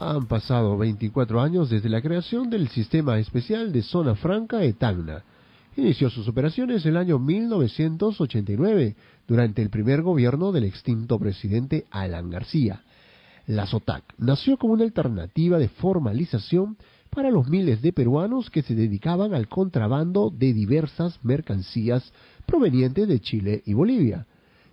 Han pasado 24 años desde la creación del Sistema Especial de Zona Franca de Tacna. Inició sus operaciones el año 1989, durante el primer gobierno del extinto presidente Alan García. La SOTAC nació como una alternativa de formalización para los miles de peruanos que se dedicaban al contrabando de diversas mercancías provenientes de Chile y Bolivia.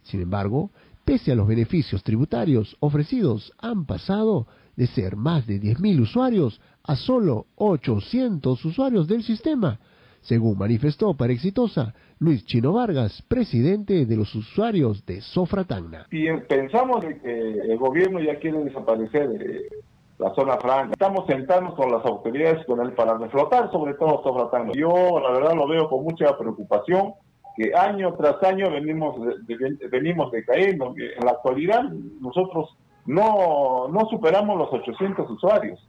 Sin embargo, pese a los beneficios tributarios ofrecidos, han pasado de ser más de 10.000 usuarios a solo 800 usuarios del sistema, según manifestó para Exitosa Luis Chino Vargas, presidente de los usuarios de Sofratagna. Y pensamos que el gobierno ya quiere desaparecer eh, la zona franca. Estamos sentados con las autoridades con el, para reflotar sobre todo Sofratagna. Yo la verdad lo veo con mucha preocupación que año tras año venimos, venimos decayendo. En la actualidad nosotros no, superamos los 800 usuarios.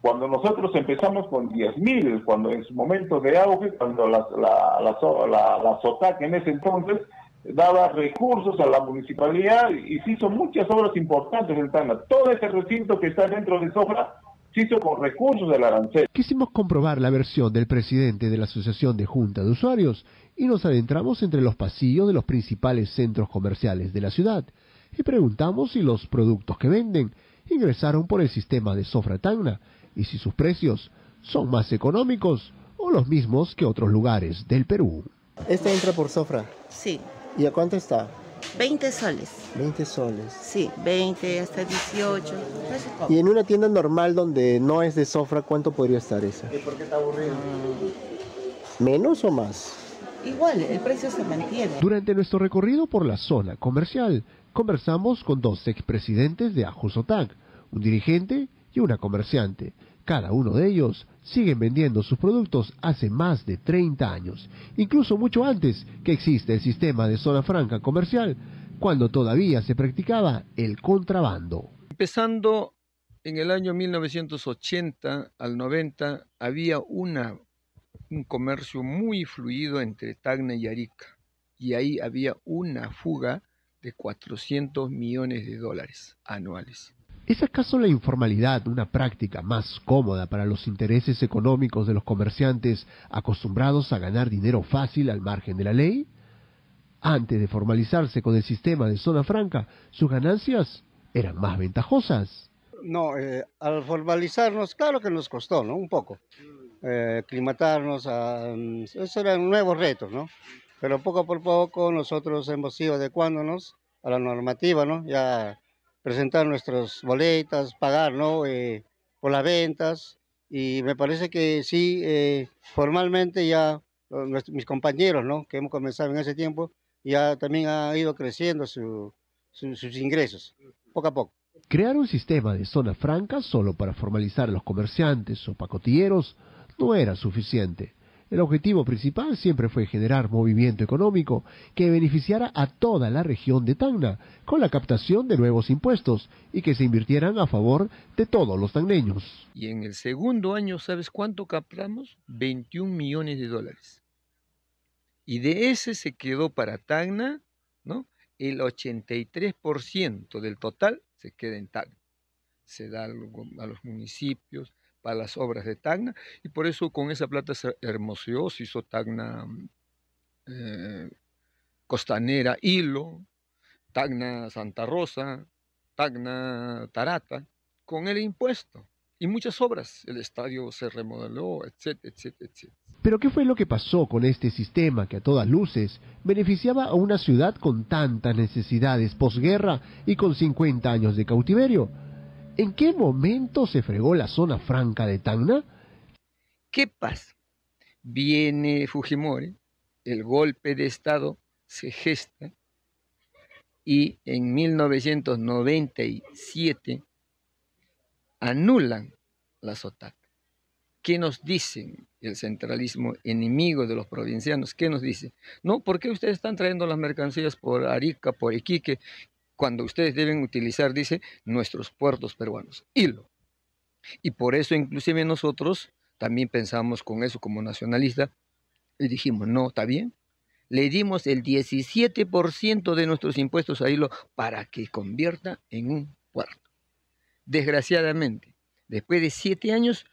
Cuando nosotros empezamos con 10.000, cuando en su momento de auge, cuando la, la, la, SOTAC en ese entonces daba recursos a la municipalidad y se hizo muchas obras importantes en Tana. Todo ese recinto que está dentro de Sofra se hizo con recursos del arancel. Quisimos comprobar la versión del presidente de la Asociación de Junta de Usuarios y nos adentramos entre los pasillos de los principales centros comerciales de la ciudad y preguntamos si los productos que venden ingresaron por el sistema de Sofratagna y si sus precios son más económicos o los mismos que otros lugares del Perú. ¿Este entra por Sofra? Sí. ¿Y a cuánto está? 20 soles. 20 soles. Sí, 20 hasta 18. ¿Y en una tienda normal donde no es de Sofra, cuánto podría estar esa? ¿Y por qué está aburrido? ¿Menos o más? igual, el precio se mantiene. Durante nuestro recorrido por la zona comercial, conversamos con dos expresidentes de Ajusotac, un dirigente y una comerciante. Cada uno de ellos sigue vendiendo sus productos hace más de 30 años, incluso mucho antes que existe el sistema de zona franca comercial, cuando todavía se practicaba el contrabando. Empezando en el año 1980 al 90 había una un comercio muy fluido entre Tacna y Arica, y ahí había una fuga de 400 millones de dólares anuales. ¿Es acaso la informalidad una práctica más cómoda para los intereses económicos de los comerciantes acostumbrados a ganar dinero fácil al margen de la ley? Antes de formalizarse con el sistema de zona franca, sus ganancias eran más ventajosas. No, eh, al formalizarnos, claro que nos costó, ¿no? Un poco climatarnos eh, aclimatarnos, a, mm, esos eran nuevos retos, ¿no? Pero poco por poco nosotros hemos ido adecuándonos a la normativa, ¿no? Ya presentar nuestras boletas, pagar, ¿no? Eh, por las ventas y me parece que sí, eh, formalmente ya mis compañeros, ¿no? Que hemos comenzado en ese tiempo, ya también ha ido creciendo sus ingresos, poco a poco. Crear un sistema de zona franca solo para formalizar a los comerciantes o pacotilleros no era suficiente. El objetivo principal siempre fue generar movimiento económico que beneficiara a toda la región de Tacna con la captación de nuevos impuestos y que se invirtieran a favor de todos los tacneños. Y en el segundo año, ¿sabes cuánto captamos? 21 millones de dólares. Y de ese se quedó para Tacna, ¿no? El 83% del total se queda en Tacna. Se da a los municipios, para las obras de Tacna y por eso con esa plata se hermoseó, se hizo Tacna mm, eh, Costanera Hilo, Tacna Santa Rosa, Tacna Tarata, con el impuesto y muchas obras. El estadio se remodeló, etc etcétera, etcétera. Pero ¿qué fue lo que pasó con este sistema que a todas luces beneficiaba a una ciudad con tantas necesidades posguerra y con 50 años de cautiverio? ¿En qué momento se fregó la zona franca de Tacna? ¿Qué pasa? Viene Fujimori, el golpe de Estado se gesta y en 1997 anulan la SOTAC. ¿Qué nos dicen el centralismo enemigo de los provincianos? ¿Qué nos dice? No, ¿por qué ustedes están trayendo las mercancías por Arica, por Iquique? cuando ustedes deben utilizar, dice, nuestros puertos peruanos. Hilo. Y por eso inclusive nosotros también pensamos con eso como nacionalista y dijimos, no, está bien. Le dimos el 17% de nuestros impuestos a Hilo para que convierta en un puerto. Desgraciadamente, después de siete años,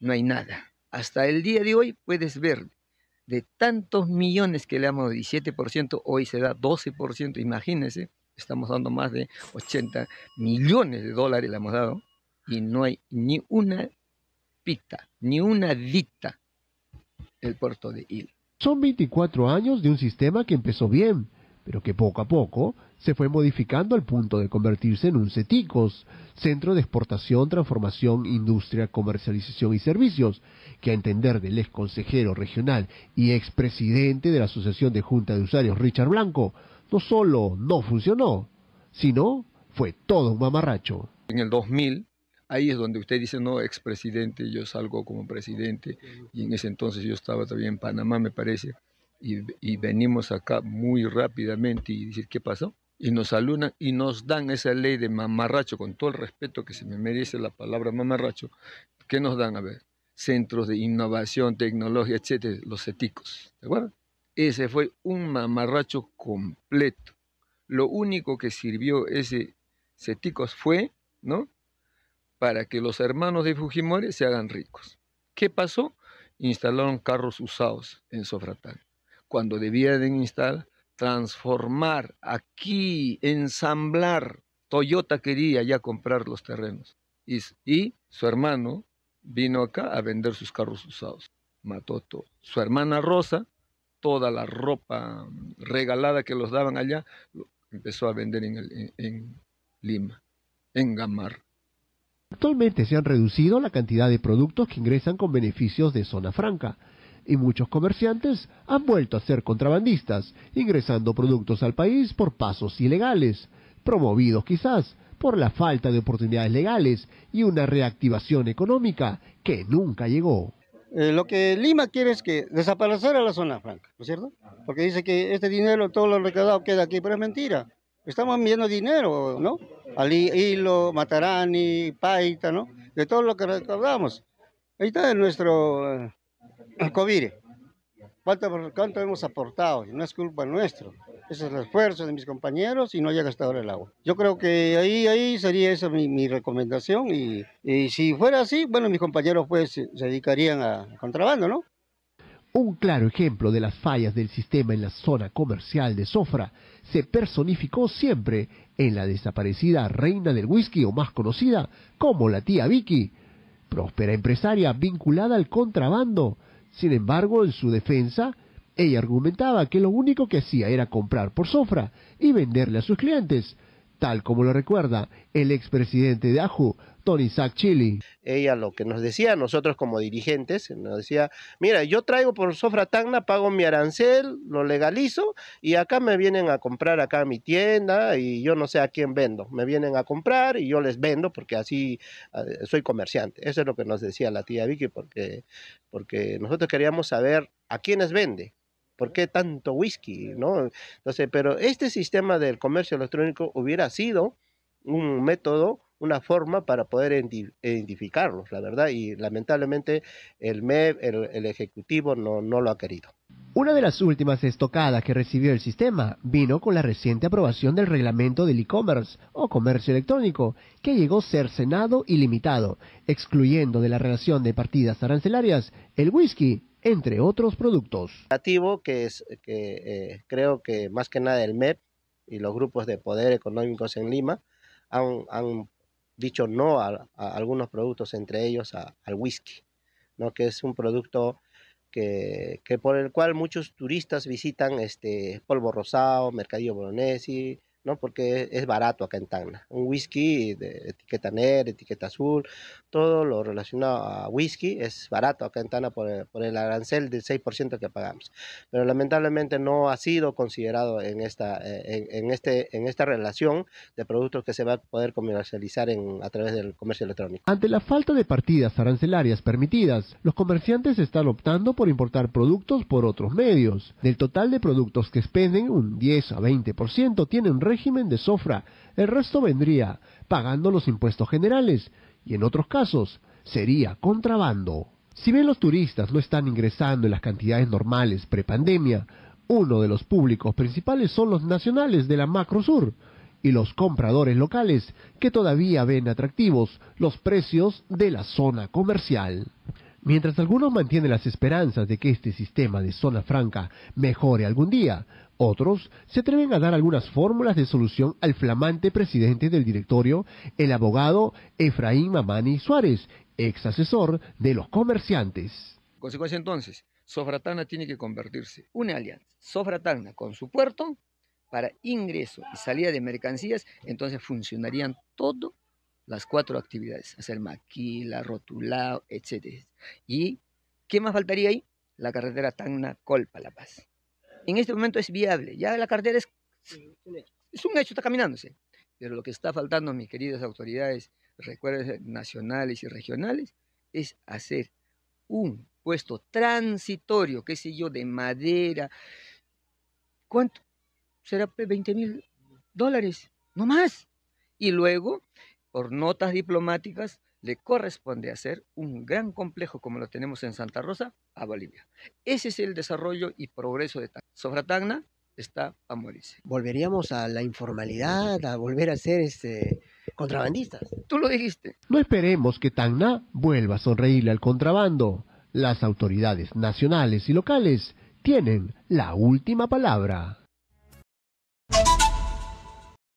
no hay nada. Hasta el día de hoy puedes ver de tantos millones que le damos 17%, hoy se da 12%, imagínense, estamos dando más de 80 millones de dólares, le hemos dado, y no hay ni una pita, ni una dita el puerto de Il. Son 24 años de un sistema que empezó bien, pero que poco a poco se fue modificando al punto de convertirse en un CETICOS, Centro de Exportación, Transformación, Industria, Comercialización y Servicios, que a entender del ex consejero regional y expresidente de la Asociación de Junta de Usuarios Richard Blanco, no solo no funcionó, sino fue todo un mamarracho. En el 2000, ahí es donde usted dice, no, expresidente, yo salgo como presidente, y en ese entonces yo estaba todavía en Panamá, me parece, y, venimos acá muy rápidamente y decir, ¿qué pasó? y nos alunan y nos dan esa ley de mamarracho, con todo el respeto que se me merece la palabra mamarracho, ¿qué nos dan? A ver, centros de innovación, tecnología, etcétera, los eticos, ¿de acuerdo? Ese fue un mamarracho completo. Lo único que sirvió ese Ceticos fue, ¿no? Para que los hermanos de Fujimori se hagan ricos. ¿Qué pasó? Instalaron carros usados en Sofratán, cuando debían instalar, transformar aquí, ensamblar. Toyota quería ya comprar los terrenos y, y su hermano vino acá a vender sus carros usados. Mató todo. Su hermana Rosa toda la ropa regalada que los daban allá, empezó a vender en, Lima, en Gamar. Actualmente se han reducido la cantidad de productos que ingresan con beneficios de zona franca y muchos comerciantes han vuelto a ser contrabandistas, ingresando productos al país por pasos ilegales, promovidos quizás por la falta de oportunidades legales y una reactivación económica que nunca llegó. Eh, lo que Lima quiere es que desaparezca a la zona franca, ¿no es cierto? Porque dice que este dinero, todo lo recaudado queda aquí, pero es mentira. Estamos enviando dinero, ¿no? Al Hilo, Matarani, Paita, ¿no? De todo lo que recaudamos. Ahí está nuestro eh, Covid cuánto hemos aportado, y no es culpa nuestra. Ese es el esfuerzo de mis compañeros y no haya gastado el agua. Yo creo que ahí, ahí sería esa mi, mi recomendación y, y, si fuera así, bueno, mis compañeros pues se dedicarían a contrabando, ¿no? Un claro ejemplo de las fallas del sistema en la zona comercial de Sofra se personificó siempre en la desaparecida reina del whisky o más conocida como la tía Vicky, próspera empresaria vinculada al contrabando sin embargo, en su defensa, ella argumentaba que lo único que hacía era comprar por sofra y venderle a sus clientes, tal como lo recuerda el expresidente de Ajo... Isaac Chili. Ella lo que nos decía nosotros como dirigentes, nos decía, mira, yo traigo por Sofra pago mi arancel, lo legalizo y acá me vienen a comprar acá mi tienda y yo no sé a quién vendo. Me vienen a comprar y yo les vendo porque así ah, soy comerciante. Eso es lo que nos decía la tía Vicky porque, porque nosotros queríamos saber a quiénes vende. ¿Por qué tanto whisky? ¿no? Entonces, pero este sistema del comercio electrónico hubiera sido un método una forma para poder identificarlos, la verdad, y lamentablemente el MEP, el, Ejecutivo, no, lo ha querido. Una de las últimas estocadas que recibió el sistema vino con la reciente aprobación del reglamento del e-commerce o comercio electrónico, que llegó a ser cercenado y limitado, excluyendo de la relación de partidas arancelarias el whisky, entre otros productos. Que es que eh, creo que más que nada el MEP y los grupos de poder económicos en Lima han, han dicho no a, algunos productos, entre ellos al whisky, ¿no? que es un producto que, que, por el cual muchos turistas visitan este Polvo Rosado, Mercadillo Bolognesi, ¿no? Porque es, barato acá en Un whisky de etiqueta negra, etiqueta azul, todo lo relacionado a whisky es barato acá en por, el, arancel del 6% que pagamos. Pero lamentablemente no ha sido considerado en esta, eh, en, este, en esta relación de productos que se va a poder comercializar en, a través del comercio electrónico. Ante la falta de partidas arancelarias permitidas, los comerciantes están optando por importar productos por otros medios. Del total de productos que expenden, un 10 a 20% tienen régimen de Sofra, el resto vendría pagando los impuestos generales y en otros casos sería contrabando. Si bien los turistas no están ingresando en las cantidades normales prepandemia, uno de los públicos principales son los nacionales de la macro sur y los compradores locales que todavía ven atractivos los precios de la zona comercial. Mientras algunos mantienen las esperanzas de que este sistema de zona franca mejore algún día, otros se atreven a dar algunas fórmulas de solución al flamante presidente del directorio, el abogado Efraín Mamani Suárez, ex asesor de los comerciantes. consecuencia entonces, Sofratana tiene que convertirse una alianza. Sofratagna con su puerto para ingreso y salida de mercancías, entonces funcionarían todo las cuatro actividades, hacer maquila, rotulado, etc. ¿Y qué más faltaría ahí? La carretera Tangna, colpa La Paz. En este momento es viable, ya la carretera es, es un hecho, está caminándose. Pero lo que está faltando, mis queridas autoridades, recuerden, nacionales y regionales, es hacer un puesto transitorio, qué sé yo, de madera. ¿Cuánto? Será 20 pues, mil dólares, no más. Y luego por notas diplomáticas, le corresponde hacer un gran complejo como lo tenemos en Santa Rosa a Bolivia. Ese es el desarrollo y progreso de Tacna. Sofra está a morirse. Volveríamos a la informalidad, a volver a ser este, contrabandistas. Tú lo dijiste. No esperemos que Tacna vuelva a sonreírle al contrabando. Las autoridades nacionales y locales tienen la última palabra.